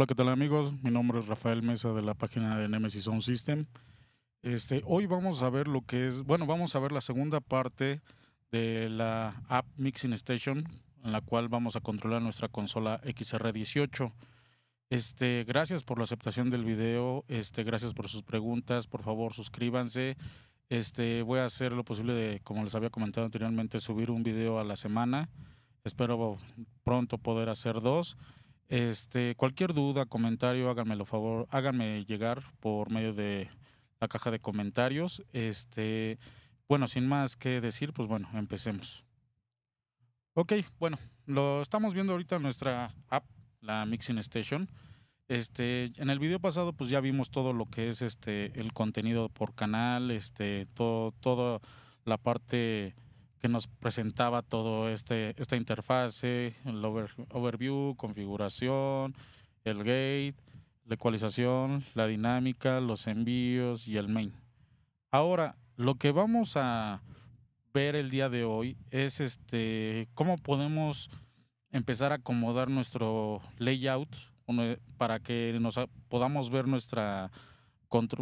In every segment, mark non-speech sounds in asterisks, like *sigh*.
Hola, ¿qué tal amigos? Mi nombre es Rafael Mesa de la página de Nemesis Sound System. Este, hoy vamos a ver lo que es, bueno, vamos a ver la segunda parte de la app Mixing Station, en la cual vamos a controlar nuestra consola XR18. Este, gracias por la aceptación del video, este, gracias por sus preguntas, por favor suscríbanse. Este, voy a hacer lo posible de, como les había comentado anteriormente, subir un video a la semana. Espero pronto poder hacer dos. Este, cualquier duda, comentario, háganmelo favor, háganme llegar por medio de la caja de comentarios. Este, bueno, sin más que decir, pues bueno, empecemos. Ok, bueno, lo estamos viendo ahorita en nuestra app, la Mixing Station. Este, en el video pasado, pues ya vimos todo lo que es este el contenido por canal, este, todo, toda la parte que nos presentaba todo este esta interfase, el overview, configuración, el gate, la ecualización, la dinámica, los envíos y el main. Ahora, lo que vamos a ver el día de hoy es este cómo podemos empezar a acomodar nuestro layout para que nos podamos ver nuestra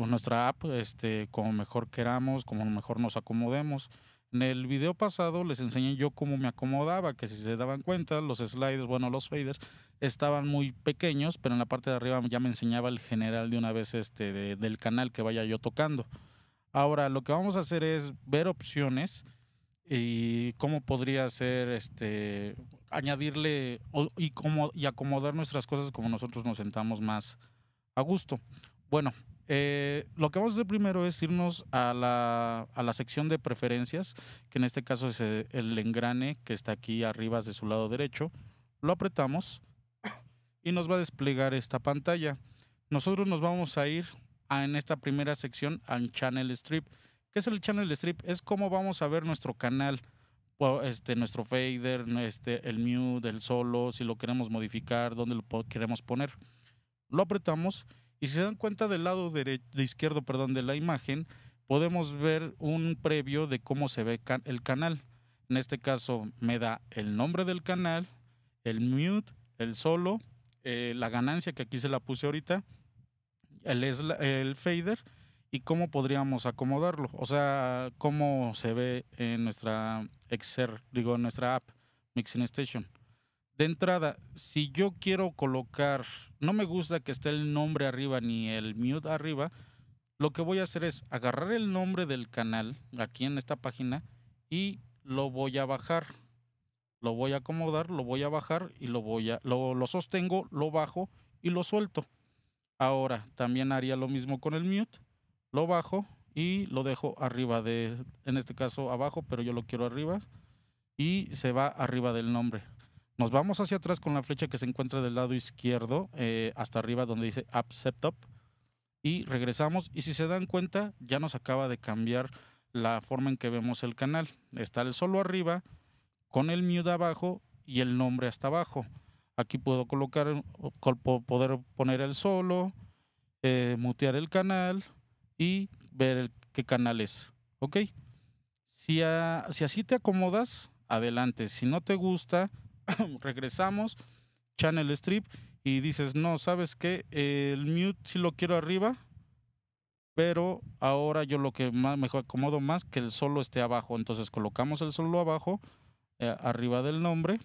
nuestra app este, como mejor queramos, como mejor nos acomodemos. En el video pasado les enseñé yo cómo me acomodaba, que si se daban cuenta, los sliders, bueno, los faders, estaban muy pequeños, pero en la parte de arriba ya me enseñaba el general de una vez este del canal que vaya yo tocando. Ahora, lo que vamos a hacer es ver opciones y cómo podría ser este añadirle y, y acomodar nuestras cosas como nosotros nos sentamos más a gusto. Bueno, eh, lo que vamos a hacer primero es irnos a la, a la sección de preferencias, que en este caso es eh, el engrane que está aquí arriba de su lado derecho. Lo apretamos y nos va a desplegar esta pantalla. Nosotros nos vamos a ir a, en esta primera sección al Channel Strip. ¿Qué es el Channel Strip? Es como vamos a ver nuestro canal. Pues, este, nuestro fader, este, el mute, el solo, si lo queremos modificar, dónde lo queremos poner. Lo apretamos y si se dan cuenta del lado de izquierdo perdón, de la imagen, podemos ver un previo de cómo se ve el canal. En este caso me da el nombre del canal, el mute, el solo, eh, la ganancia que aquí se la puse ahorita, el, fader y cómo podríamos acomodarlo. O sea, cómo se ve en nuestra digo, en nuestra app, Mixing Station de entrada, si yo quiero colocar, no me gusta que esté el nombre arriba ni el mute arriba, lo que voy a hacer es agarrar el nombre del canal aquí en esta página y lo voy a bajar. Lo voy a acomodar, lo voy a bajar y lo voy a lo, sostengo, lo bajo y lo suelto. Ahora también haría lo mismo con el mute, lo bajo y lo dejo arriba de en este caso abajo, pero yo lo quiero arriba y se va arriba del nombre. Nos vamos hacia atrás con la flecha que se encuentra del lado izquierdo, eh, hasta arriba donde dice App Setup. Y regresamos. Y si se dan cuenta, ya nos acaba de cambiar la forma en que vemos el canal. Está el solo arriba, con el mute abajo y el nombre hasta abajo. Aquí puedo colocar, poder poner el solo, eh, mutear el canal y ver qué canal es. ¿Ok? si así te acomodas, adelante. Si no te gusta, *coughs* regresamos, channel strip y dices, no, ¿sabes que El mute si lo quiero arriba, pero ahora yo lo que más, mejor acomodo más que el solo esté abajo. Entonces colocamos el solo abajo, eh, arriba del nombre,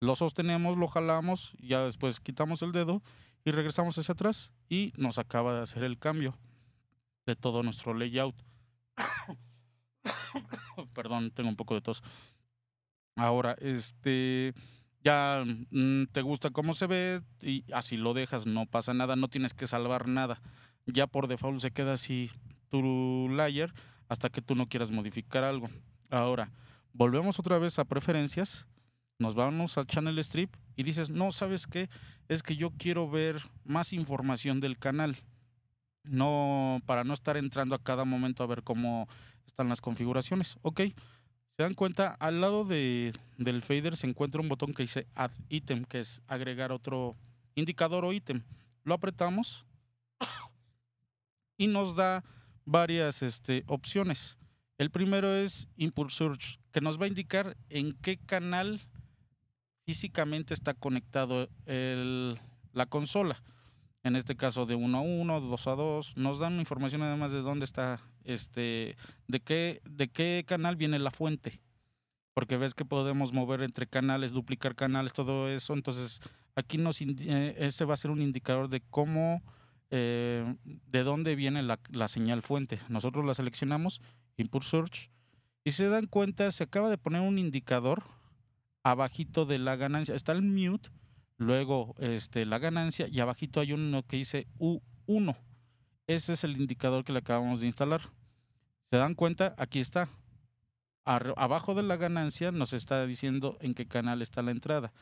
lo sostenemos, lo jalamos, ya después quitamos el dedo y regresamos hacia atrás y nos acaba de hacer el cambio de todo nuestro layout. *coughs* Perdón, tengo un poco de tos. Ahora, este, ya mm, te gusta cómo se ve y así lo dejas, no pasa nada, no tienes que salvar nada. Ya por default se queda así tu layer hasta que tú no quieras modificar algo. Ahora, volvemos otra vez a preferencias, nos vamos al Channel Strip y dices, no, ¿sabes qué? Es que yo quiero ver más información del canal. No, para no estar entrando a cada momento a ver cómo están las configuraciones. Ok se dan cuenta, al lado del fader se encuentra un botón que dice Add Item, que es agregar otro indicador o ítem. Lo apretamos y nos da varias este, opciones. El primero es Impulse Search, que nos va a indicar en qué canal físicamente está conectado la consola en este caso de 1 a 1, 2 a 2, nos dan información además de dónde está, este, de qué, de qué canal viene la fuente. Porque ves que podemos mover entre canales, duplicar canales, todo eso. Entonces, aquí nos este va a ser un indicador de cómo, eh, de dónde viene la, la, señal fuente. Nosotros la seleccionamos, input Search, y se dan cuenta, se acaba de poner un indicador abajito de la ganancia. Está el mute, luego este, la ganancia y abajito hay uno que dice U1. Ese es el indicador que le acabamos de instalar. ¿Se dan cuenta? Aquí está. abajo de la ganancia nos está diciendo en qué canal está la entrada.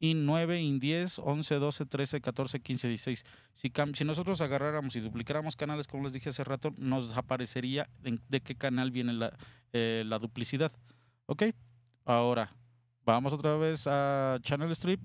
IN 9, IN 10, 11, 12, 13, 14, 15, 16. Si, si nosotros agarráramos y duplicáramos canales, como les dije hace rato, nos aparecería de qué canal viene la, eh, la duplicidad. ¿Ok? Ahora, vamos otra vez a Channel Strip.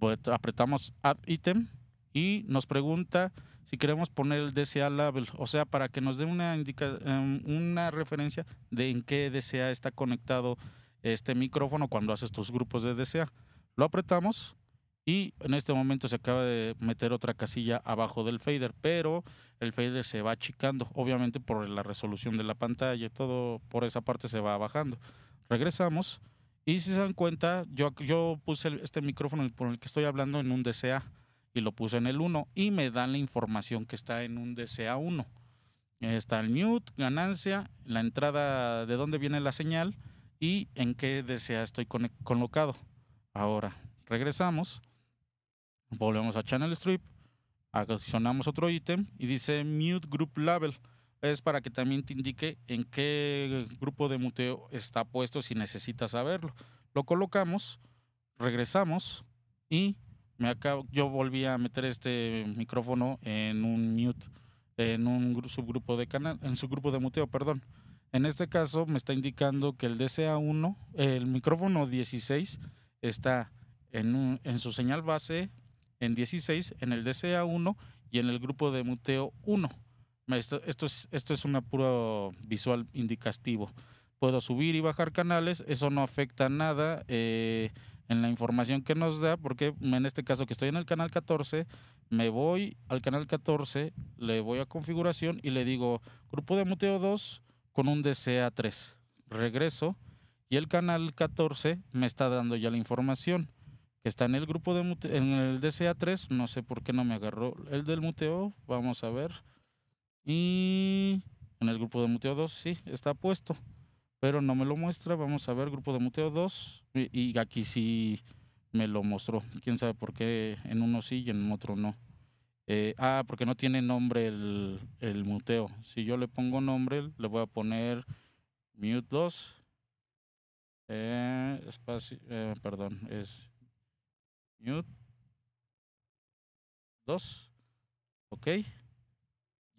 Pues, apretamos Add Item y nos pregunta si queremos poner el DCA Label, o sea, para que nos dé una, indica, em, una referencia de en qué DCA está conectado este micrófono cuando haces estos grupos de DCA. Lo apretamos y en este momento se acaba de meter otra casilla abajo del fader, pero el fader se va achicando, obviamente por la resolución de la pantalla, y todo por esa parte se va bajando. Regresamos y si se dan cuenta, yo, yo puse este micrófono por el que estoy hablando en un DCA y lo puse en el 1 y me dan la información que está en un DCA 1. Está el mute, ganancia, la entrada de dónde viene la señal y en qué DCA estoy colocado. Ahora regresamos, volvemos a Channel Strip, accionamos otro ítem y dice mute group label es para que también te indique en qué grupo de muteo está puesto si necesitas saberlo. Lo colocamos, regresamos y me acabo, yo volví a meter este micrófono en un mute, en un subgrupo de canal, en grupo de muteo, perdón. En este caso me está indicando que el DCA1, el micrófono 16, está en, en su señal base en 16, en el DCA1 y en el grupo de muteo 1 esto, es, esto una puro visual indicativo. Puedo subir y bajar canales, eso no afecta nada eh, en la información que nos da, porque en este caso que estoy en el canal 14, me voy al canal 14, le voy a configuración y le digo grupo de muteo 2 con un DCA3. Regreso y el canal 14 me está dando ya la información que está en el grupo de muteo, en el DCA3, no sé por qué no me agarró el del muteo, vamos a ver. Y en el grupo de muteo 2, sí, está puesto. Pero no me lo muestra. Vamos a ver, grupo de muteo 2. Y, aquí sí me lo mostró. Quién sabe por qué en uno sí y en otro no. Eh, ah, porque no tiene nombre el, muteo. Si yo le pongo nombre, le voy a poner mute 2. Eh, espacio, eh, perdón, es mute 2. Ok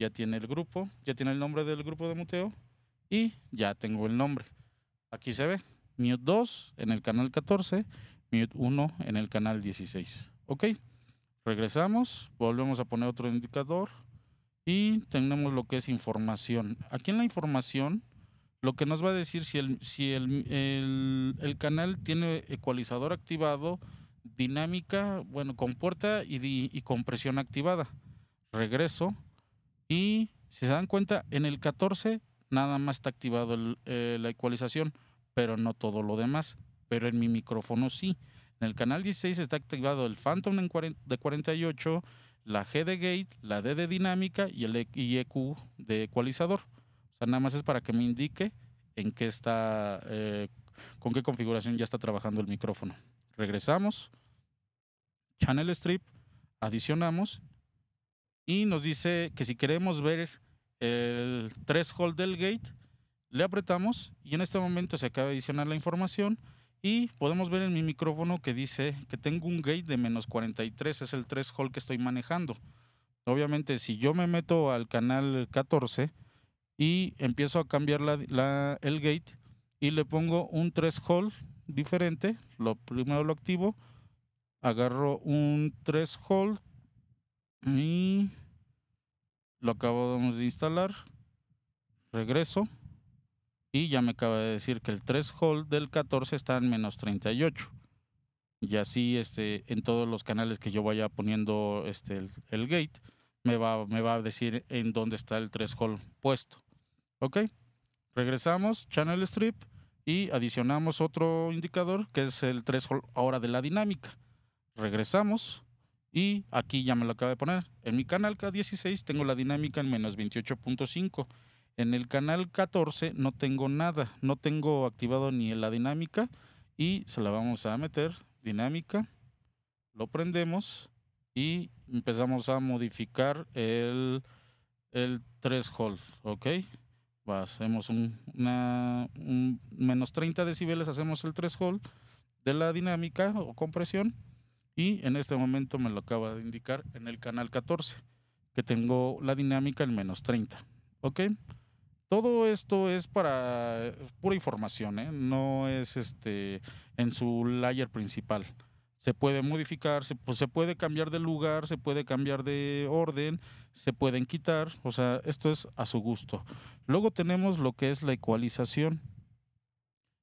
ya tiene el grupo, ya tiene el nombre del grupo de muteo y ya tengo el nombre. Aquí se ve, mute 2 en el canal 14, mute 1 en el canal 16. Ok, regresamos, volvemos a poner otro indicador y tenemos lo que es información. Aquí en la información, lo que nos va a decir si el, si canal tiene ecualizador activado, dinámica, bueno, con puerta y, y compresión activada. Regreso y si se dan cuenta, en el 14 nada más está activado eh, la ecualización, pero no todo lo demás. Pero en mi micrófono sí. En el canal 16 está activado el Phantom de 48, la G de gate, la D de dinámica y el EQ e de ecualizador. O sea, nada más es para que me indique en qué está, eh, con qué configuración ya está trabajando el micrófono. Regresamos, channel strip, adicionamos y nos dice que si queremos ver el 3 del gate, le apretamos y en este momento se acaba de adicionar la información y podemos ver en mi micrófono que dice que tengo un gate de menos 43, es el 3 que estoy manejando. Obviamente si yo me meto al canal 14 y empiezo a cambiar la, el gate y le pongo un 3 diferente, lo primero lo activo, agarro un 3 y lo acabamos de instalar. Regreso. Y ya me acaba de decir que el threshold del 14 está en menos 38. Y así este, en todos los canales que yo vaya poniendo este, el, gate, me va, me va a decir en dónde está el threshold puesto. ¿Ok? Regresamos, channel strip, y adicionamos otro indicador que es el threshold ahora de la dinámica. Regresamos y aquí ya me lo acabo de poner. En mi canal K16 tengo la dinámica en menos 28.5. En el canal 14 no tengo nada. No tengo activado ni la dinámica. Y se la vamos a meter. Dinámica. Lo prendemos. Y empezamos a modificar el, el 3 hall. Ok. Hacemos un, menos 30 decibeles. Hacemos el threshold de la dinámica o compresión y en este momento me lo acaba de indicar en el canal 14, que tengo la dinámica en menos 30. ¿Ok? Todo esto es para eh, pura información, ¿eh? no es este en su layer principal. Se puede modificar, pues, se puede cambiar de lugar, se puede cambiar de orden, se pueden quitar, o sea, esto es a su gusto. Luego tenemos lo que es la ecualización.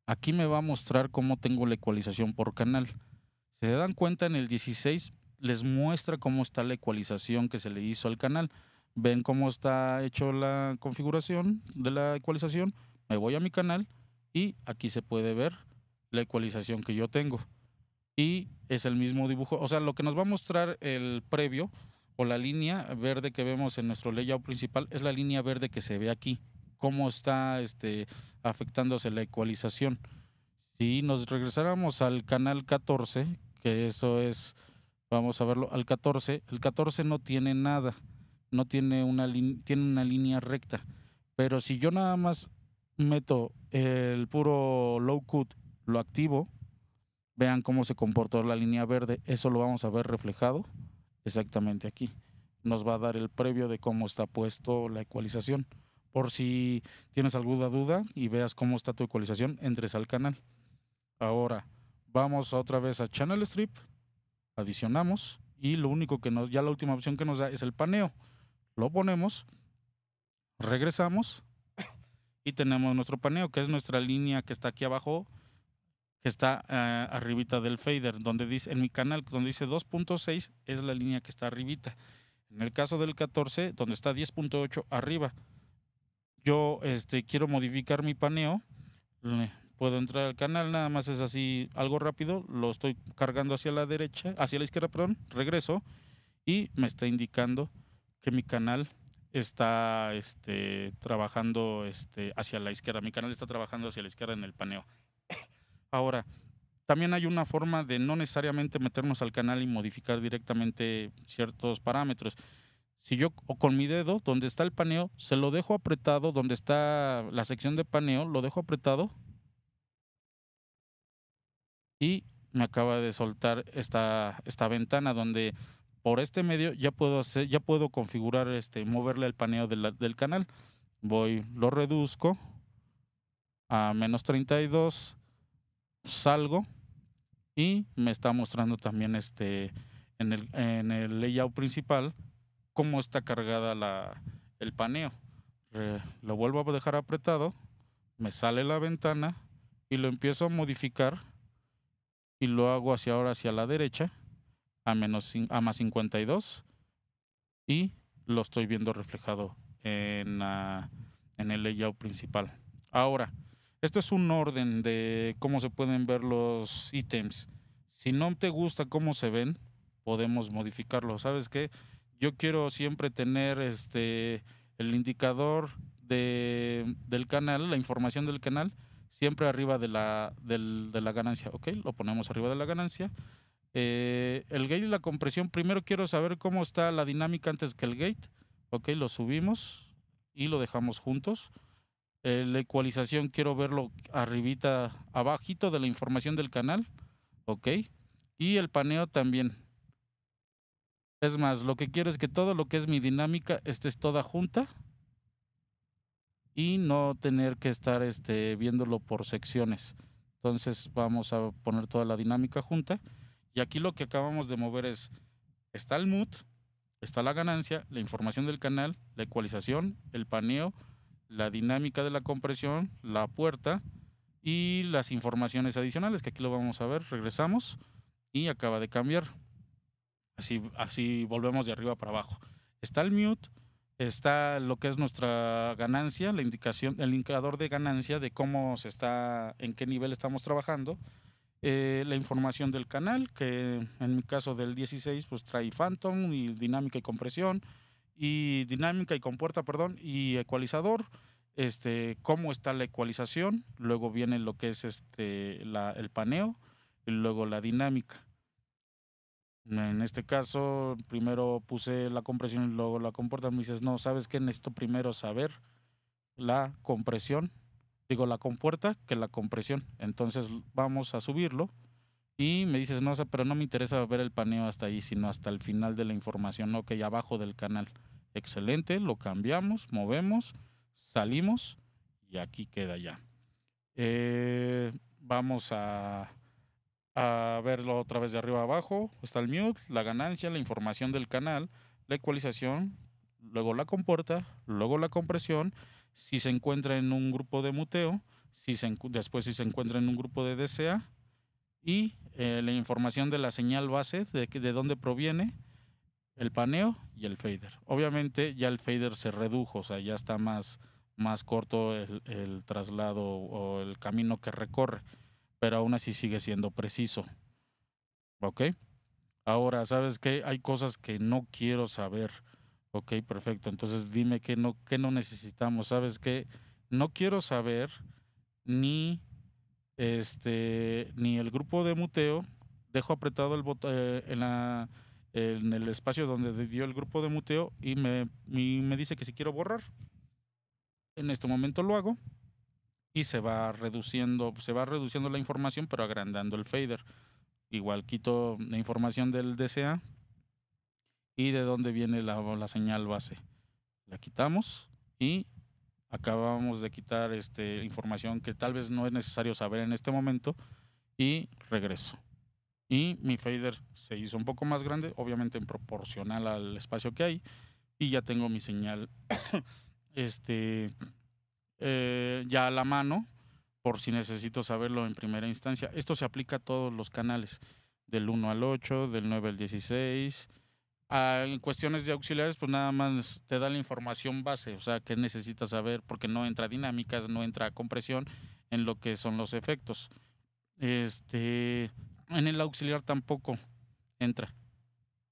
Aquí me va a mostrar cómo tengo la ecualización por canal se dan cuenta en el 16, les muestra cómo está la ecualización que se le hizo al canal. Ven cómo está hecho la configuración de la ecualización. Me voy a mi canal y aquí se puede ver la ecualización que yo tengo. Y es el mismo dibujo. O sea, lo que nos va a mostrar el previo o la línea verde que vemos en nuestro layout principal es la línea verde que se ve aquí. Cómo está este, afectándose la ecualización. Si nos regresáramos al canal 14, eso es, vamos a verlo, al 14. El 14 no tiene nada, no tiene una, tiene una línea recta. Pero si yo nada más meto el puro low cut, lo activo, vean cómo se comportó la línea verde. Eso lo vamos a ver reflejado exactamente aquí. Nos va a dar el previo de cómo está puesto la ecualización. Por si tienes alguna duda y veas cómo está tu ecualización, entres al canal. Ahora, Vamos otra vez a Channel Strip, adicionamos y lo único que nos, ya la última opción que nos da es el paneo. Lo ponemos, regresamos y tenemos nuestro paneo, que es nuestra línea que está aquí abajo, que está eh, arribita del fader, donde dice, en mi canal, donde dice 2.6 es la línea que está arribita. En el caso del 14, donde está 10.8 arriba, yo este, quiero modificar mi paneo, puedo entrar al canal, nada más es así algo rápido, lo estoy cargando hacia la derecha, hacia la izquierda, perdón, regreso y me está indicando que mi canal está este, trabajando este, hacia la izquierda, mi canal está trabajando hacia la izquierda en el paneo. *coughs* Ahora, también hay una forma de no necesariamente meternos al canal y modificar directamente ciertos parámetros. Si yo o con mi dedo, donde está el paneo, se lo dejo apretado, donde está la sección de paneo, lo dejo apretado, y me acaba de soltar esta, esta ventana donde por este medio ya puedo ya puedo configurar este, moverle el paneo del canal. Voy, lo reduzco a menos 32, salgo y me está mostrando también este en el, layout principal cómo está cargada el paneo. lo vuelvo a dejar apretado, me sale la ventana y lo empiezo a modificar y lo hago hacia ahora hacia la derecha a, menos, a más 52 y lo estoy viendo reflejado en, el layout principal. Ahora, esto es un orden de cómo se pueden ver los ítems. Si no te gusta cómo se ven, podemos modificarlo. ¿Sabes qué? Yo quiero siempre tener este el indicador de, del canal, la información del canal, siempre arriba de la, de la ganancia. Ok, lo ponemos arriba de la ganancia. Eh, el gate y la compresión, primero quiero saber cómo está la dinámica antes que el gate. Ok, lo subimos y lo dejamos juntos. Eh, la ecualización quiero verlo arribita, abajito de la información del canal. Ok. Y el paneo también. Es más, lo que quiero es que todo lo que es mi dinámica esté toda junta y no tener que estar este, viéndolo por secciones. Entonces vamos a poner toda la dinámica junta. Y aquí lo que acabamos de mover es, está el mood está la ganancia, la información del canal, la ecualización, el paneo, la dinámica de la compresión, la puerta y las informaciones adicionales, que aquí lo vamos a ver, regresamos y acaba de cambiar. Así, así volvemos de arriba para abajo. Está el mute, está lo que es nuestra ganancia, la indicación, el indicador de ganancia de cómo se está, en qué nivel estamos trabajando, eh, la información del canal, que en mi caso del 16 pues trae Phantom y dinámica y compresión y dinámica y compuerta, perdón, y ecualizador, este, cómo está la ecualización, luego viene lo que es este el paneo y luego la dinámica. En este caso, primero puse la compresión y luego la comporta. Me dices, no, ¿sabes qué? Necesito primero saber la compresión. Digo, la compuerta que la compresión. Entonces vamos a subirlo. Y me dices, no, pero no me interesa ver el paneo hasta ahí, sino hasta el final de la información, no ok, abajo del canal. Excelente, lo cambiamos, movemos, salimos y aquí queda ya. Eh, vamos a a verlo otra vez de arriba abajo. Está el mute, la ganancia, la información del canal, la ecualización, luego la comporta, luego la compresión, si se encuentra en un grupo de muteo, si después si se encuentra en un grupo de DCA y eh, la información de la señal base, de, de dónde proviene, el paneo y el fader. Obviamente ya el fader se redujo, o sea, ya está más, más corto el traslado o el camino que recorre pero aún así sigue siendo preciso. ¿Ok? Ahora, ¿sabes qué? Hay cosas que no quiero saber. Ok, perfecto. Entonces dime qué no, no necesitamos. ¿Sabes qué? No quiero saber ni este ni el grupo de muteo. Dejo apretado el botón eh, en, el espacio donde dio el grupo de muteo y me, y me dice que si quiero borrar. En este momento lo hago se va reduciendo, se va reduciendo la información, pero agrandando el fader. Igual quito la información del DCA y de dónde viene la, señal base. La quitamos y acabamos de quitar este, información que tal vez no es necesario saber en este momento y regreso. Y mi fader se hizo un poco más grande, obviamente en proporcional al espacio que hay, y ya tengo mi señal *coughs* este, eh, ya a la mano por si necesito saberlo en primera instancia. Esto se aplica a todos los canales, del 1 al 8, del 9 al 16. Ah, en cuestiones de auxiliares, pues nada más te da la información base, o sea, que necesitas saber, porque no entra dinámicas, no entra compresión en lo que son los efectos. Este, en el auxiliar tampoco entra.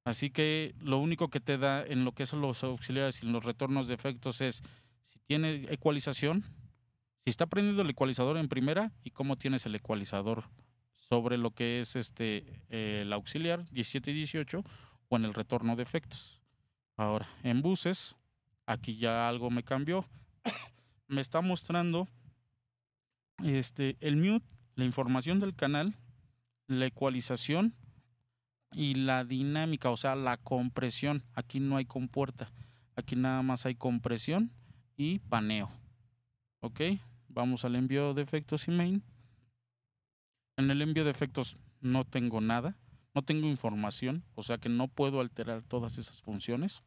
Así que lo único que te da en lo que son los auxiliares y los retornos de efectos es si tiene ecualización, si está prendiendo el ecualizador en primera y cómo tienes el ecualizador sobre lo que es este el auxiliar 17 y 18 o en el retorno de efectos. Ahora, en buses, aquí ya algo me cambió. *coughs* me está mostrando este, el mute, la información del canal, la ecualización y la dinámica, o sea, la compresión. Aquí no hay compuerta, aquí nada más hay compresión y paneo. Ok, vamos al envío de efectos y main. En el envío de efectos no tengo nada, no tengo información, o sea que no puedo alterar todas esas funciones,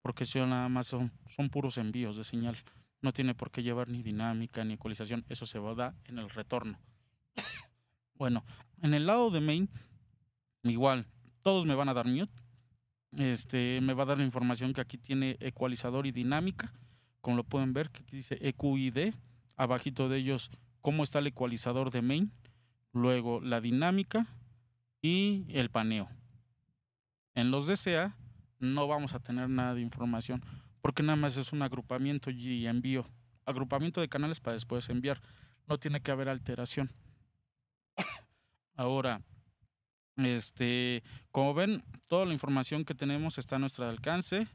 porque si nada más son, son puros envíos de señal. No tiene por qué llevar ni dinámica ni ecualización, eso se va a dar en el retorno. *coughs* bueno, en el lado de main, igual, todos me van a dar mute. Este, me va a dar la información que aquí tiene ecualizador y dinámica como lo pueden ver, que aquí dice EQID, abajito de ellos cómo está el ecualizador de main, luego la dinámica y el paneo. En los DCA no vamos a tener nada de información porque nada más es un agrupamiento y envío. Agrupamiento de canales para después enviar. No tiene que haber alteración. *coughs* Ahora, este, como ven, toda la información que tenemos está a nuestro alcance.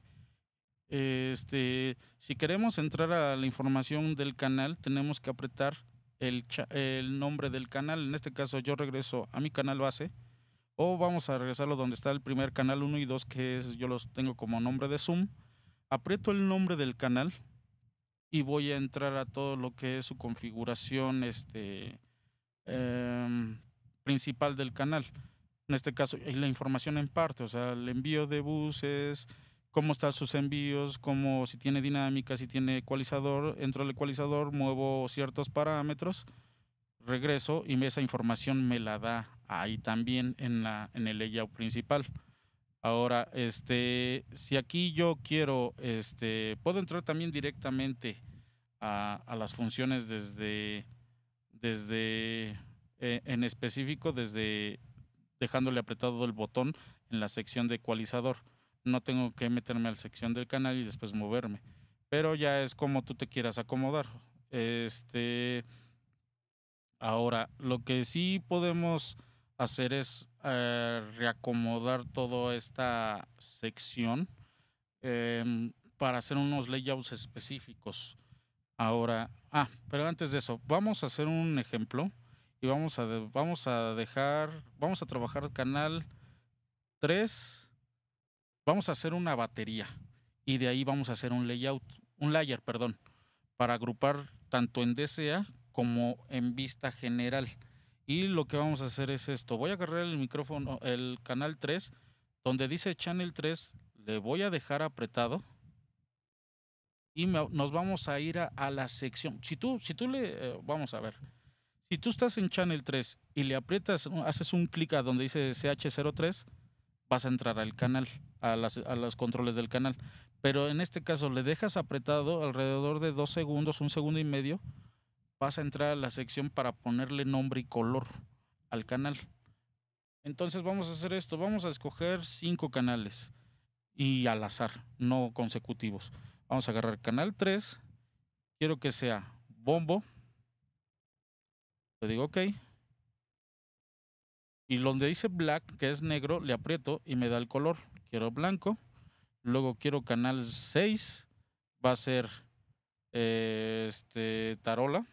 Este, si queremos entrar a la información del canal, tenemos que apretar el, nombre del canal. En este caso, yo regreso a mi canal base o vamos a regresarlo donde está el primer canal 1 y 2, que es, yo los tengo como nombre de Zoom. Aprieto el nombre del canal y voy a entrar a todo lo que es su configuración este, em, principal del canal. En este caso, es la información en parte, o sea, el envío de buses, cómo están sus envíos, cómo, si tiene dinámica, si tiene ecualizador. Entro al ecualizador, muevo ciertos parámetros, regreso y esa información me la da ahí también en, la, en el layout principal. Ahora, este, si aquí yo quiero, este, puedo entrar también directamente a, las funciones desde, desde eh, en específico, desde dejándole apretado el botón en la sección de ecualizador no tengo que meterme a la sección del canal y después moverme. Pero ya es como tú te quieras acomodar. Este. Ahora, lo que sí podemos hacer es eh, reacomodar toda esta sección em, para hacer unos layouts específicos. Ahora, ah, pero antes de eso, vamos a hacer un ejemplo y vamos a, vamos a dejar, vamos a trabajar el canal 3 vamos a hacer una batería y de ahí vamos a hacer un layout, un layer, perdón, para agrupar tanto en DCA como en vista general. Y lo que vamos a hacer es esto. Voy a agarrar el micrófono, el canal 3, donde dice channel 3, le voy a dejar apretado y nos vamos a ir a, la sección. Si tú, si tú le, eh, vamos a ver, si tú estás en channel 3 y le aprietas, haces un clic a donde dice CH03, vas a entrar al canal, a, las, a los controles del canal. Pero en este caso le dejas apretado alrededor de dos segundos, un segundo y medio, vas a entrar a la sección para ponerle nombre y color al canal. Entonces vamos a hacer esto, vamos a escoger cinco canales y al azar, no consecutivos. Vamos a agarrar canal 3, quiero que sea bombo, le digo ok, y donde dice black, que es negro, le aprieto y me da el color. Quiero blanco. Luego quiero canal 6. Va a ser eh, este tarola.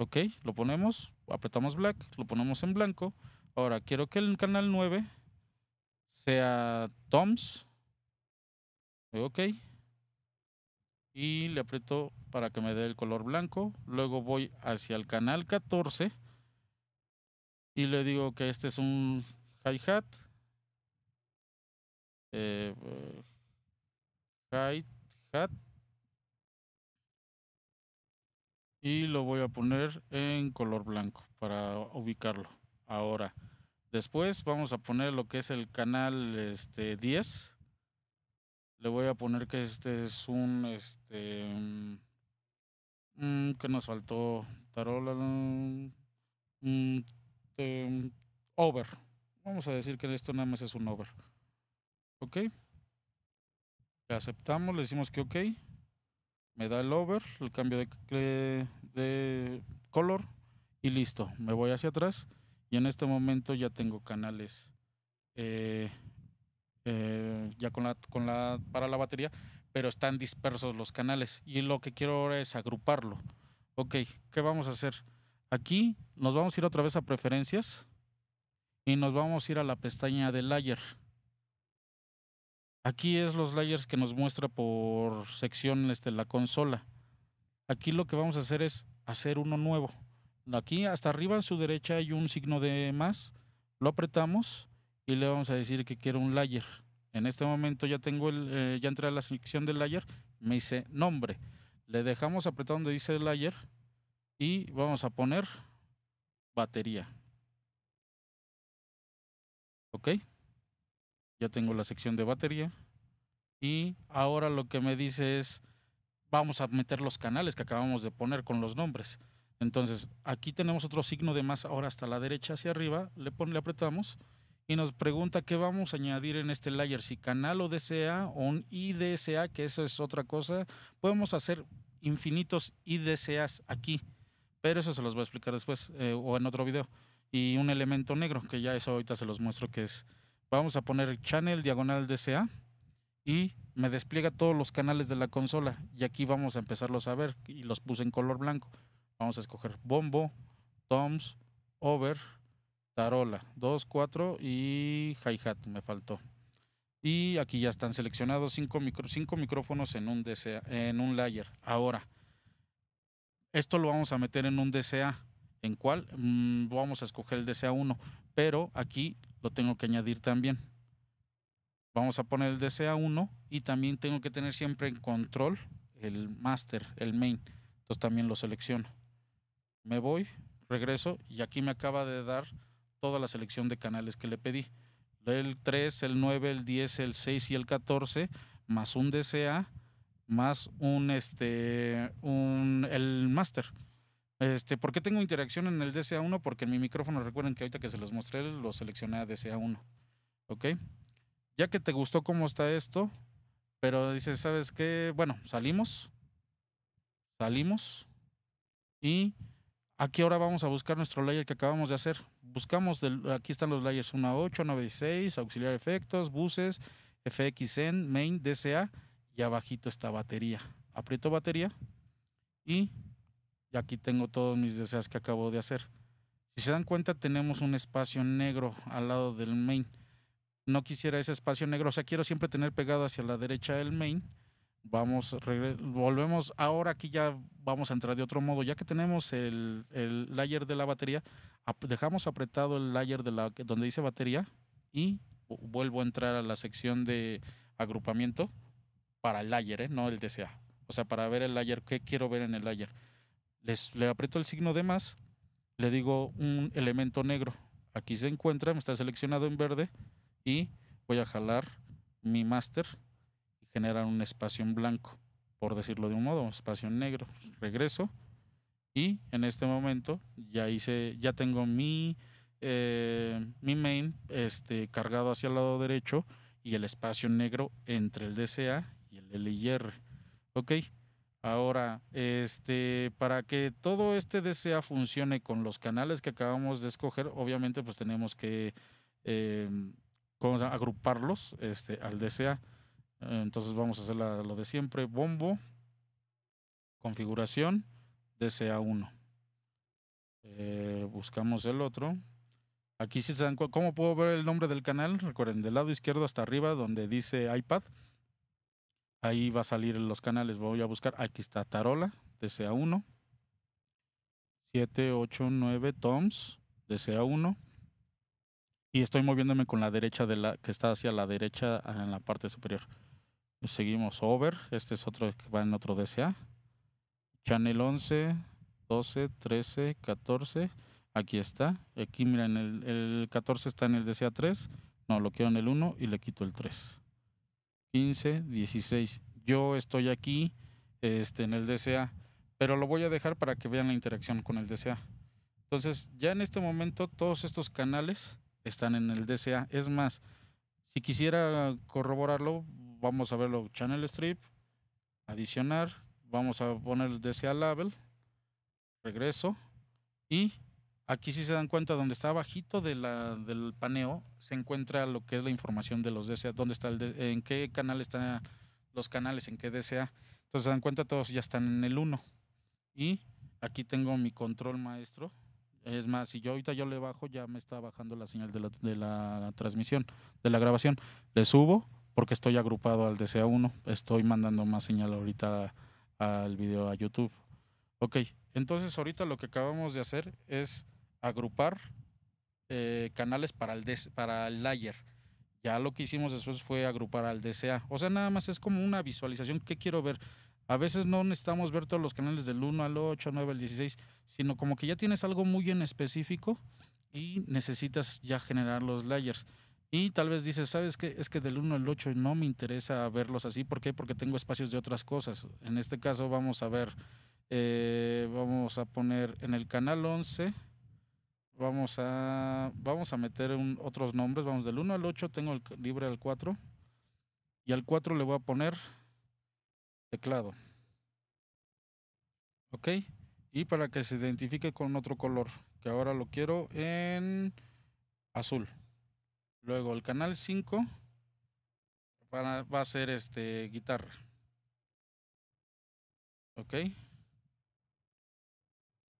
Ok, lo ponemos, apretamos black, lo ponemos en blanco. Ahora quiero que el canal 9 sea toms. Ok, y le aprieto para que me dé el color blanco. Luego voy hacia el canal 14 y le digo que este es un hi-hat. Eh, hi-hat. Y lo voy a poner en color blanco para ubicarlo. Ahora, después vamos a poner lo que es el canal este, 10 le voy a poner que este es un, este, mm, mm, que nos faltó, tarola, mm, over. Vamos a decir que esto nada más es un over. ¿Ok? aceptamos, le decimos que ok. Me da el over, el cambio de, de color y listo. Me voy hacia atrás y en este momento ya tengo canales. Eh, eh, ya con la, para la batería, pero están dispersos los canales. Y lo que quiero ahora es agruparlo. Ok, ¿qué vamos a hacer? Aquí nos vamos a ir otra vez a preferencias y nos vamos a ir a la pestaña de layer. Aquí es los layers que nos muestra por sección este, la consola. Aquí lo que vamos a hacer es hacer uno nuevo. Aquí hasta arriba a su derecha hay un signo de más. Lo apretamos y le vamos a decir que quiero un layer. En este momento ya tengo el, eh, ya entré a la sección del layer, me dice nombre. Le dejamos apretar donde dice layer y vamos a poner batería. Ok, ya tengo la sección de batería y ahora lo que me dice es vamos a meter los canales que acabamos de poner con los nombres. Entonces, aquí tenemos otro signo de más ahora hasta la derecha hacia arriba, le, pon, le apretamos y nos pregunta qué vamos a añadir en este layer, si canal o DSA o un IDSA, que eso es otra cosa, podemos hacer infinitos IDSAs aquí, pero eso se los voy a explicar después eh, o en otro video. Y un elemento negro, que ya eso ahorita se los muestro que es, vamos a poner channel diagonal DSA y me despliega todos los canales de la consola y aquí vamos a empezarlos a ver y los puse en color blanco. Vamos a escoger bombo, toms, over, tarola, 2, 4 y hi-hat me faltó. Y aquí ya están seleccionados 5 micro, cinco micrófonos en un, en un layer. Ahora, esto lo vamos a meter en un DCA, en cuál? Mm, vamos a escoger el DCA 1, pero aquí lo tengo que añadir también. Vamos a poner el DCA 1 y también tengo que tener siempre en control el master, el main. Entonces también lo selecciono. Me voy, regreso y aquí me acaba de dar toda la selección de canales que le pedí. El 3, el 9, el 10, el 6 y el 14, más un DCA, más un, este, un, el máster. Este, ¿Por qué tengo interacción en el DCA1? Porque en mi micrófono, recuerden que ahorita que se los mostré, lo seleccioné a DCA1. ¿Ok? Ya que te gustó cómo está esto, pero dices, ¿sabes qué? Bueno, salimos. Salimos. Y Aquí ahora vamos a buscar nuestro layer que acabamos de hacer. Buscamos, del, aquí están los layers 1 a 8, 9 y auxiliar efectos, buses, FXN, main, DCA y abajito está batería. Aprieto batería y, aquí tengo todos mis DCAs que acabo de hacer. Si se dan cuenta tenemos un espacio negro al lado del main. No quisiera ese espacio negro, o sea, quiero siempre tener pegado hacia la derecha el main Vamos, volvemos ahora aquí ya vamos a entrar de otro modo. Ya que tenemos el, el layer de la batería, dejamos apretado el layer de la donde dice batería y vuelvo a entrar a la sección de agrupamiento para el layer, ¿eh? no el DCA. O sea, para ver el layer, qué quiero ver en el layer. Les, le aprieto el signo de más, le digo un elemento negro. Aquí se encuentra, me está seleccionado en verde y voy a jalar mi master generan un espacio en blanco, por decirlo de un modo, un espacio en negro. Regreso y en este momento ya hice, ya tengo mi, eh, mi main este, cargado hacia el lado derecho y el espacio negro entre el DCA y el LIR. Ok, ahora, este, para que todo este DCA funcione con los canales que acabamos de escoger, obviamente pues tenemos que eh, agruparlos este, al DCA. Eh, entonces vamos a hacer lo de siempre, bombo, configuración, DCA1. Eh, buscamos el otro. Aquí sí se dan cómo puedo ver el nombre del canal. Recuerden, del lado izquierdo hasta arriba donde dice iPad. Ahí va a salir los canales. Voy a buscar. Aquí está Tarola, DCA1. 7, 8, 9 toms, DCA1. Y estoy moviéndome con la derecha de la que está hacia la derecha en la parte superior. Seguimos over. Este es otro que va en otro DCA. Channel 11, 12, 13, 14. Aquí está. Aquí, miren, el, 14 está en el DCA 3. No, lo quiero en el 1 y le quito el 3. 15, 16. Yo estoy aquí este, en el DCA, pero lo voy a dejar para que vean la interacción con el DCA. Entonces, ya en este momento todos estos canales están en el DCA. Es más, si quisiera corroborarlo, vamos a verlo channel strip, adicionar, vamos a poner DCA label, regreso y aquí si se dan cuenta donde está abajito de la, del paneo se encuentra lo que es la información de los DCA, dónde está en qué canal están los canales, en qué DCA. Entonces se dan cuenta todos ya están en el 1 y aquí tengo mi control maestro. Es más, si yo ahorita yo le bajo, ya me está bajando la señal de la transmisión, de la grabación. Le subo, porque estoy agrupado al DCA1, estoy mandando más señal ahorita al video a YouTube. Ok, entonces ahorita lo que acabamos de hacer es agrupar eh, canales para el, para el layer. Ya lo que hicimos después fue agrupar al DCA. O sea, nada más es como una visualización que quiero ver. A veces no necesitamos ver todos los canales del 1 al 8, 9 al 16, sino como que ya tienes algo muy en específico y necesitas ya generar los layers. Y tal vez dices, ¿sabes qué? Es que del 1 al 8 no me interesa verlos así. ¿Por qué? Porque tengo espacios de otras cosas. En este caso vamos a ver, eh, vamos a poner en el canal 11, vamos a, vamos a meter otros nombres. Vamos del 1 al 8, tengo libre al 4. Y al 4 le voy a poner teclado. ¿Ok? Y para que se identifique con otro color, que ahora lo quiero en azul. Luego el canal 5 va a ser este guitarra. Ok.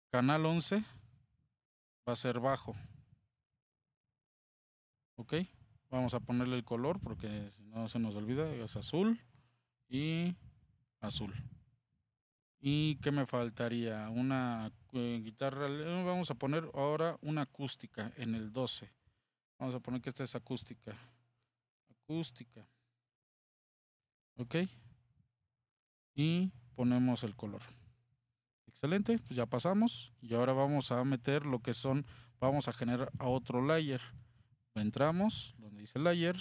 Canal 11 va a ser bajo. Ok. Vamos a ponerle el color porque si no se nos olvida. Es azul y azul. ¿Y qué me faltaría? Una eh, guitarra. Vamos a poner ahora una acústica en el 12. Vamos a poner que esta es acústica. Acústica. Ok. Y ponemos el color. Excelente, pues ya pasamos. Y ahora vamos a meter lo que son, vamos a generar otro layer. Entramos, donde dice layer,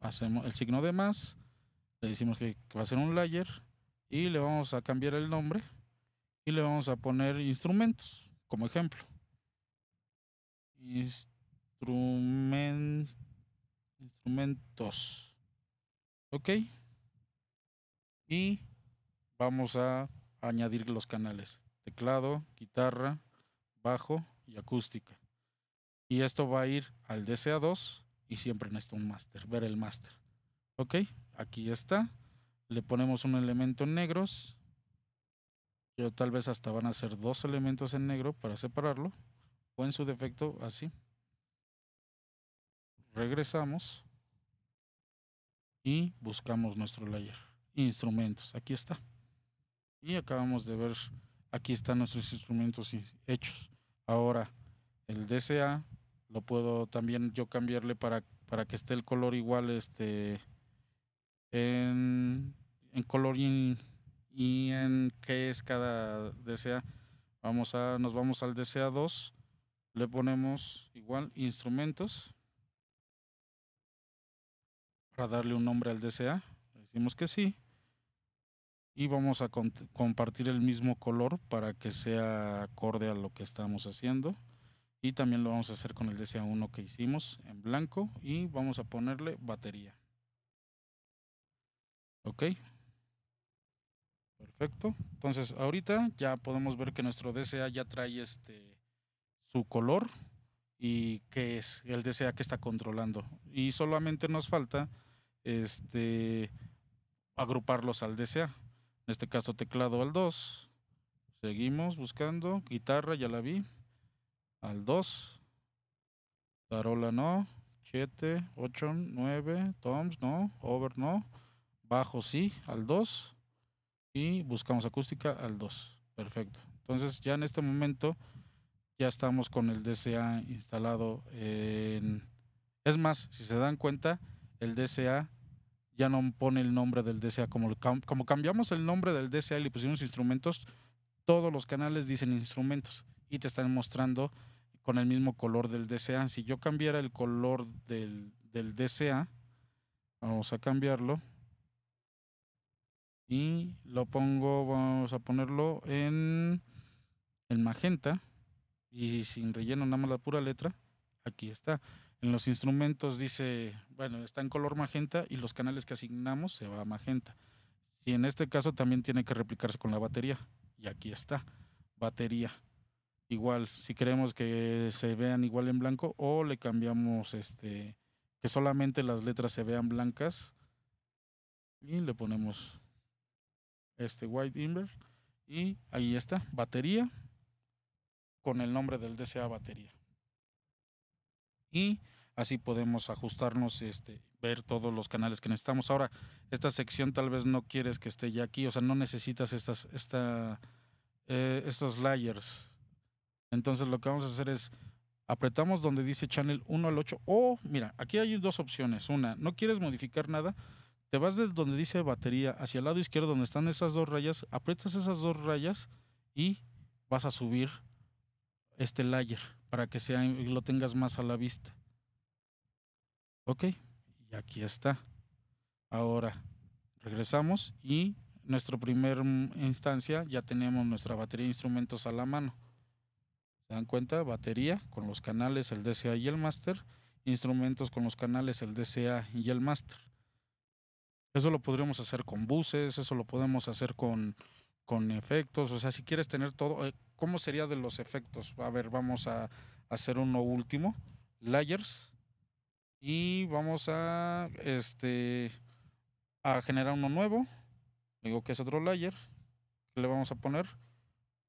hacemos el signo de más, le decimos que va a ser un layer y le vamos a cambiar el nombre y le vamos a poner instrumentos como ejemplo. Instrumentos instrumentos. Ok. Y vamos a añadir los canales. Teclado, guitarra, bajo y acústica. Y esto va a ir al DCA2 y siempre necesito un master, ver el master. Ok, aquí está. Le ponemos un elemento en negros. Yo tal vez hasta van a ser dos elementos en negro para separarlo. O en su defecto así. Regresamos y buscamos nuestro layer. Instrumentos, aquí está. Y acabamos de ver, aquí están nuestros instrumentos hechos. Ahora, el DCA lo puedo también yo cambiarle para, para que esté el color igual este en, color y en, y en qué es cada DCA. Vamos a, nos vamos al DCA 2, le ponemos igual instrumentos para darle un nombre al DCA. decimos que sí. Y vamos a compartir el mismo color para que sea acorde a lo que estamos haciendo. Y también lo vamos a hacer con el DCA1 que hicimos en blanco y vamos a ponerle batería. Ok. Perfecto. Entonces ahorita ya podemos ver que nuestro DCA ya trae este su color y que es el DCA que está controlando. Y solamente nos falta este, agruparlos al DSA En este caso, teclado al 2. Seguimos buscando. Guitarra, ya la vi. Al 2. Tarola no. 7, 8, 9. Toms no. Over no. Bajo sí, al 2. Y buscamos acústica al 2. Perfecto. Entonces ya en este momento ya estamos con el DSA instalado en... Es más, si se dan cuenta, el DSA ya no pone el nombre del DCA. Como, como cambiamos el nombre del DCA y le pusimos instrumentos, todos los canales dicen instrumentos y te están mostrando con el mismo color del DCA. Si yo cambiara el color del, del DCA, vamos a cambiarlo. Y lo pongo, vamos a ponerlo en, en magenta. Y sin relleno, nada más la pura letra. Aquí está. En los instrumentos dice, bueno, está en color magenta y los canales que asignamos se va a magenta. Si en este caso también tiene que replicarse con la batería. Y aquí está, batería. Igual, si queremos que se vean igual en blanco o le cambiamos este que solamente las letras se vean blancas y le ponemos este white inverse y ahí está, batería con el nombre del DCA batería. Y así podemos ajustarnos, este, ver todos los canales que necesitamos. Ahora, esta sección tal vez no quieres que esté ya aquí, o sea, no necesitas estas, eh, estos layers. Entonces lo que vamos a hacer es apretamos donde dice channel 1 al 8 o mira, aquí hay dos opciones. Una, no quieres modificar nada, te vas de donde dice batería hacia el lado izquierdo donde están esas dos rayas, aprietas esas dos rayas y vas a subir este layer para que lo tengas más a la vista. Ok, y aquí está. Ahora regresamos y nuestra primera mm, instancia ya tenemos nuestra batería de instrumentos a la mano. ¿Se dan cuenta? Batería con los canales, el DCA y el master. Instrumentos con los canales, el DCA y el master. Eso lo podríamos hacer con buses, eso lo podemos hacer con, con efectos. O sea, si quieres tener todo, eh, ¿cómo sería de los efectos? A ver, vamos a hacer uno último. Layers y vamos a, este, a generar uno nuevo. Digo que es otro layer. Le vamos a poner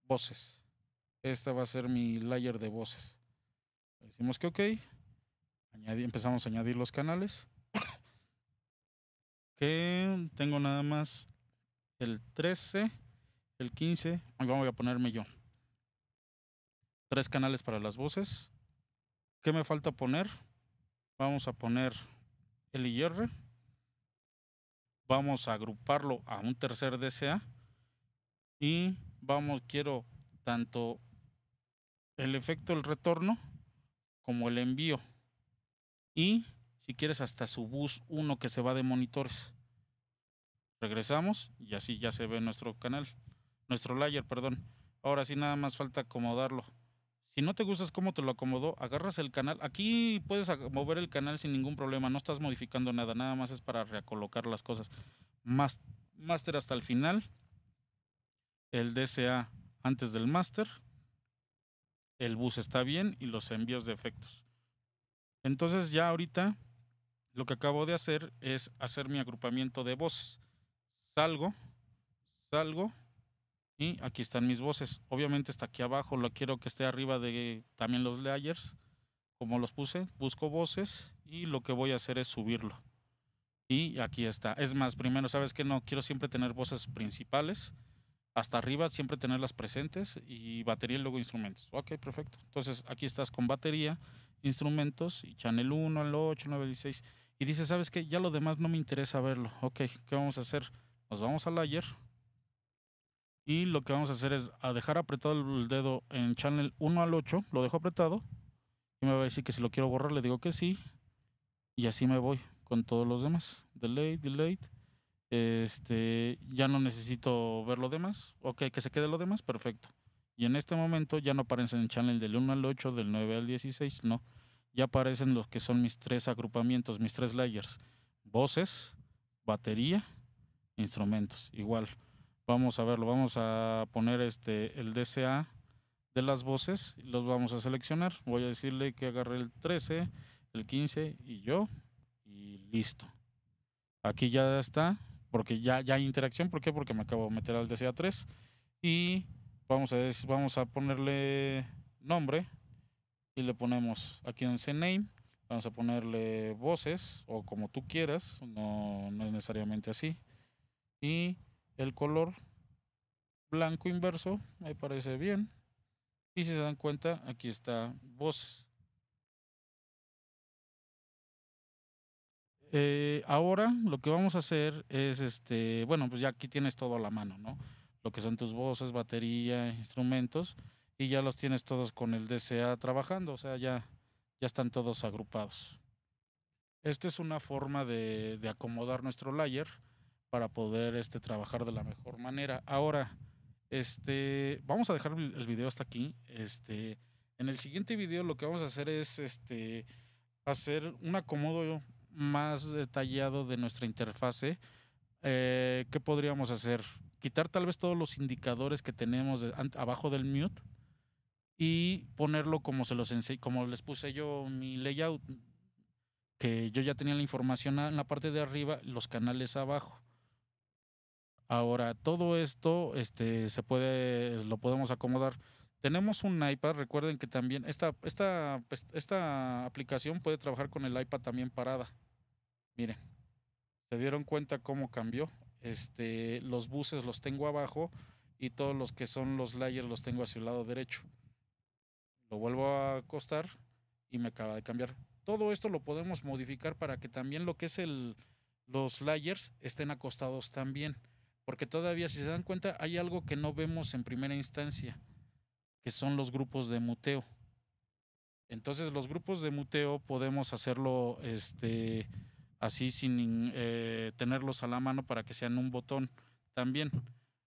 voces. Esta va a ser mi layer de voces. decimos que ok. empezamos a añadir los canales. *coughs* que tengo nada más el 13, el 15. Vamos a ponerme yo. Tres canales para las voces. ¿Qué me falta poner? Vamos a poner el IR. Vamos a agruparlo a un tercer DSA Y vamos, quiero tanto el efecto del retorno como el envío. Y si quieres hasta su bus 1 que se va de monitores. Regresamos y así ya se ve nuestro canal, nuestro layer, perdón. Ahora sí nada más falta acomodarlo. Si no te gustas cómo te lo acomodó, agarras el canal. Aquí puedes mover el canal sin ningún problema, no estás modificando nada, nada más es para recolocar las cosas. master hasta el final. El DSA antes del master. El bus está bien y los envíos de efectos. Entonces ya ahorita lo que acabo de hacer es hacer mi agrupamiento de voces. Salgo, salgo, y aquí están mis voces. Obviamente está aquí abajo, lo quiero que esté arriba de también los layers, como los puse. Busco voces y lo que voy a hacer es subirlo. Y aquí está. Es más, primero, ¿sabes que No, quiero siempre tener voces principales. Hasta arriba, siempre tenerlas presentes y batería y luego instrumentos. Ok, perfecto. Entonces aquí estás con batería, instrumentos y channel 1, el 8, 9, 16. Y dice, ¿sabes qué? Ya lo demás no me interesa verlo. Ok, ¿qué vamos a hacer? Nos vamos al layer y lo que vamos a hacer es a dejar apretado el dedo en channel 1 al 8, lo dejo apretado. Y me va a decir que si lo quiero borrar, le digo que sí. Y así me voy con todos los demás. Delay, delay. Este, ya no necesito ver lo demás. Ok, que se quede lo demás, perfecto. Y en este momento ya no aparecen en channel del 1 al 8, del 9 al 16, no. Ya aparecen los que son mis tres agrupamientos, mis tres layers. Voces, batería, instrumentos. Igual. Vamos a verlo, vamos a poner este el DCA de las voces, los vamos a seleccionar. Voy a decirle que agarre el 13, el 15 y yo y listo. Aquí ya está, porque ya, ya hay interacción, ¿por qué? Porque me acabo de meter al DCA 3 y vamos a, vamos a ponerle nombre y le ponemos aquí en name vamos a ponerle voces o como tú quieras, no, no es necesariamente así. Y el color blanco inverso me parece bien. Y si se dan cuenta, aquí está voces. Eh, ahora lo que vamos a hacer es, este, bueno, pues ya aquí tienes todo a la mano, ¿no? Lo que son tus voces, batería, instrumentos, y ya los tienes todos con el DCA trabajando, o sea, ya, ya están todos agrupados. Esta es una forma de acomodar nuestro layer para poder este, trabajar de la mejor manera. Ahora, este, vamos a dejar el video hasta aquí. Este, en el siguiente video lo que vamos a hacer es este, hacer un acomodo más detallado de nuestra interfase. Eh, ¿Qué podríamos hacer? Quitar tal vez todos los indicadores que tenemos abajo del mute y ponerlo como se los como les puse yo mi layout que yo ya tenía la información en la parte de arriba, los canales abajo. Ahora, todo esto este, se puede, lo podemos acomodar. Tenemos un iPad, recuerden que también esta, pues, esta, aplicación puede trabajar con el iPad también parada. Miren, se dieron cuenta cómo cambió. Este, los buses los tengo abajo y todos los que son los layers los tengo hacia el lado derecho. Lo vuelvo a acostar y me acaba de cambiar. Todo esto lo podemos modificar para que también lo que es el, los layers estén acostados también porque todavía si se dan cuenta hay algo que no vemos en primera instancia, que son los grupos de muteo. Entonces los grupos de muteo podemos hacerlo este, así sin eh, tenerlos a la mano para que sean un botón también.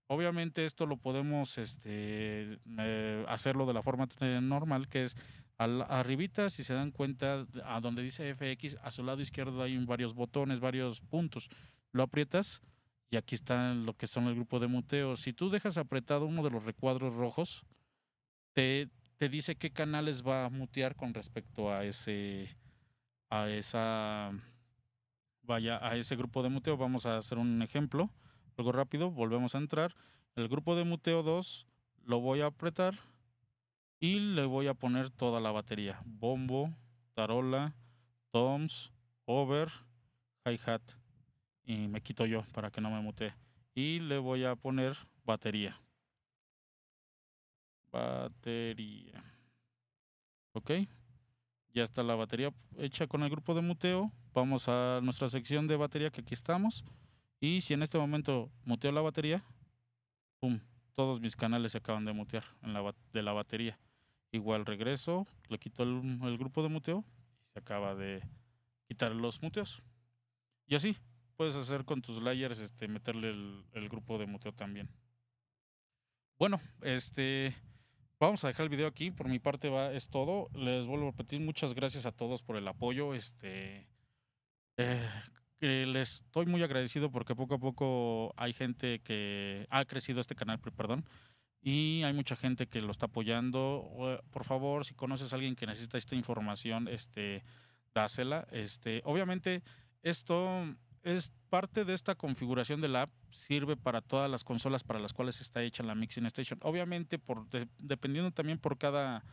Obviamente esto lo podemos este, eh, hacerlo de la forma eh, normal, que es al, arribita, si se dan cuenta, a donde dice FX, a su lado izquierdo hay varios botones, varios puntos. Lo aprietas y aquí está lo que son el grupo de muteo. Si tú dejas apretado uno de los recuadros rojos, te, dice qué canales va a mutear con respecto a ese, a esa, vaya, a ese grupo de muteo. Vamos a hacer un ejemplo, algo rápido, volvemos a entrar. El grupo de muteo 2 lo voy a apretar y le voy a poner toda la batería. Bombo, tarola, toms, over, hi-hat y me quito yo para que no me mute. Y le voy a poner batería. Batería. Ok. Ya está la batería hecha con el grupo de muteo. Vamos a nuestra sección de batería que aquí estamos. Y si en este momento muteo la batería, ¡pum! Todos mis canales se acaban de mutear de la batería. Igual regreso, le quito el, grupo de muteo y se acaba de quitar los muteos. Y así, puedes hacer con tus layers, este, meterle el, grupo de muteo también. Bueno, este, vamos a dejar el video aquí. Por mi parte va, es todo. Les vuelvo a repetir, muchas gracias a todos por el apoyo. Este, eh, les estoy muy agradecido porque poco a poco hay gente que ha crecido este canal, perdón, y hay mucha gente que lo está apoyando. Eh, por favor, si conoces a alguien que necesita esta información, este, dásela. Este, obviamente, esto es parte de esta configuración de la app sirve para todas las consolas para las cuales está hecha la Mixing Station. Obviamente, por, dependiendo también por cada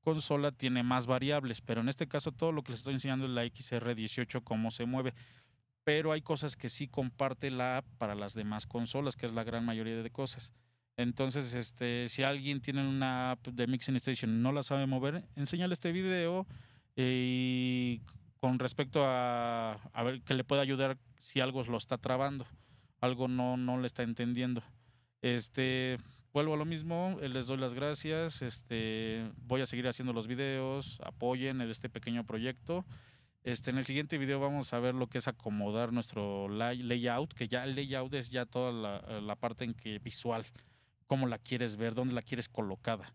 consola, tiene más variables, pero en este caso todo lo que les estoy enseñando es la XR18, cómo se mueve. Pero hay cosas que sí comparte la app para las demás consolas, que es la gran mayoría de cosas. Entonces, este, si alguien tiene una app de Mixing Station y no la sabe mover, enséñale este video eh, y con respecto a, ver qué le puede ayudar si algo lo está trabando, algo no, no le está entendiendo. Este, vuelvo a lo mismo, eh, les doy las gracias, este, voy a seguir haciendo los videos, apoyen este pequeño proyecto. Este, en el siguiente video vamos a ver lo que es acomodar nuestro layout, que ya el layout es ya toda la, parte en que visual, cómo la quieres ver, dónde la quieres colocada.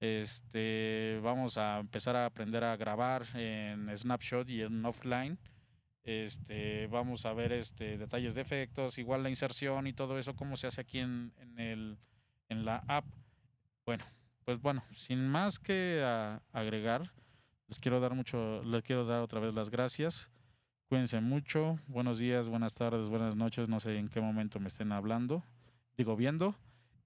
Este, vamos a empezar a aprender a grabar en snapshot y en offline. Este, vamos a ver este, detalles de efectos, igual la inserción y todo eso, cómo se hace aquí en, la app. Bueno, pues bueno, sin más que agregar, les quiero dar mucho, les quiero dar otra vez las gracias. Cuídense mucho, buenos días, buenas tardes, buenas noches, no sé en qué momento me estén hablando, digo viendo.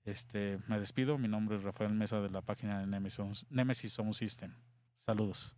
Este, me despido. Mi nombre es Rafael Mesa de la página de Nemesis, Nemesis System. Saludos.